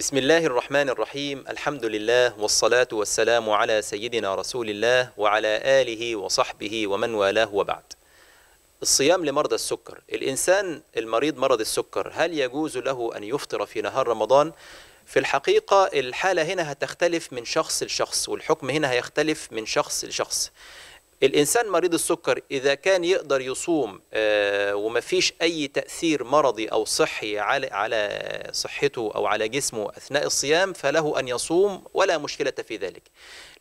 بسم الله الرحمن الرحيم الحمد لله والصلاة والسلام على سيدنا رسول الله وعلى آله وصحبه ومن والاه وبعد الصيام لمرضى السكر الإنسان المريض مرض السكر هل يجوز له أن يفطر في نهار رمضان؟ في الحقيقة الحالة هنا هتختلف من شخص لشخص والحكم هنا هيختلف من شخص لشخص الإنسان مريض السكر إذا كان يقدر يصوم آه، ومفيش أي تأثير مرضي أو صحي على على صحته أو على جسمه أثناء الصيام فله أن يصوم ولا مشكلة في ذلك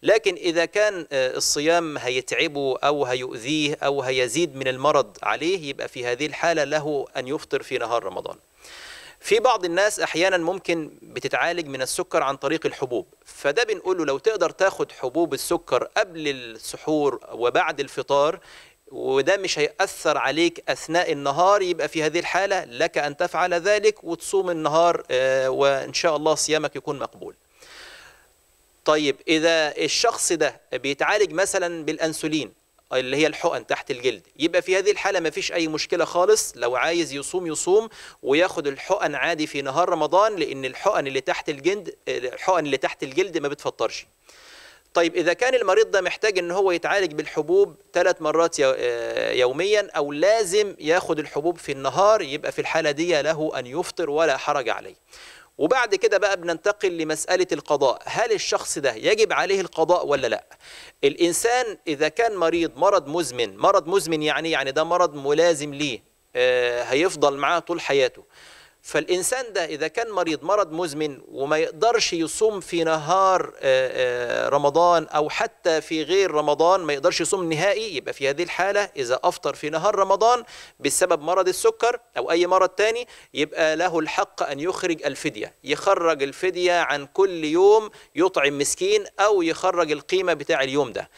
لكن إذا كان آه، الصيام هيتعبه أو هيؤذيه أو هيزيد من المرض عليه يبقى في هذه الحالة له أن يفطر في نهار رمضان في بعض الناس احيانا ممكن بتتعالج من السكر عن طريق الحبوب فده بنقول له لو تقدر تاخد حبوب السكر قبل السحور وبعد الفطار وده مش هيأثر عليك أثناء النهار يبقى في هذه الحالة لك أن تفعل ذلك وتصوم النهار آه، وإن شاء الله صيامك يكون مقبول طيب إذا الشخص ده بيتعالج مثلا بالأنسولين اللي هي الحقن تحت الجلد يبقى في هذه الحالة مفيش أي مشكلة خالص لو عايز يصوم يصوم وياخد الحقن عادي في نهار رمضان لأن الحقن اللي تحت الجلد الحقن اللي تحت الجلد ما بتفطرش طيب إذا كان المريض ده محتاج إن هو يتعالج بالحبوب ثلاث مرات آه، يوميا أو لازم ياخد الحبوب في النهار يبقى في الحالة دي له أن يفطر ولا حرج عليه وبعد كده بقى بننتقل لمسألة القضاء هل الشخص ده يجب عليه القضاء ولا لا الإنسان إذا كان مريض مرض مزمن مرض مزمن يعني يعني ده مرض ملازم ليه آه هيفضل معاه طول حياته فالإنسان ده إذا كان مريض مرض مزمن وما يقدرش يصوم في نهار آه، آه، رمضان أو حتى في غير رمضان ما يقدرش يصوم نهائي يبقى في هذه الحالة إذا أفطر في نهار رمضان بسبب مرض السكر أو أي مرض تاني يبقى له الحق أن يخرج الفدية يخرج الفدية عن كل يوم يطعم مسكين أو يخرج القيمة بتاع اليوم ده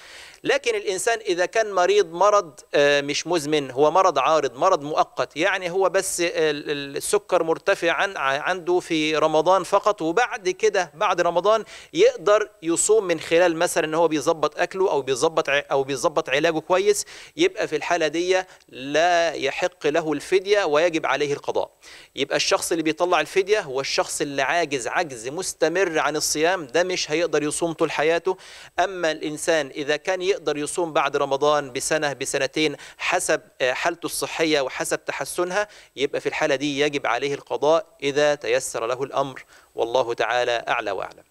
لكن الإنسان إذا كان مريض مرض آه، مش مزمن هو مرض عارض مرض مؤقت يعني هو بس آه، السكر مرتفع عن عنده في رمضان فقط وبعد كده بعد رمضان يقدر يصوم من خلال مثلا ان هو بيظبط اكله او بيظبط او بيظبط علاجه كويس يبقى في الحاله دي لا يحق له الفديه ويجب عليه القضاء يبقى الشخص اللي بيطلع الفديه هو الشخص اللي عاجز عجز مستمر عن الصيام ده مش هيقدر يصوم طول حياته اما الانسان اذا كان يقدر يصوم بعد رمضان بسنة بسنتين حسب آه، حالته الصحية وحسب تحسنها يبقى في الحالة دي يجب عليه القضاء إذا تيسر له الأمر والله تعالى أعلى وأعلم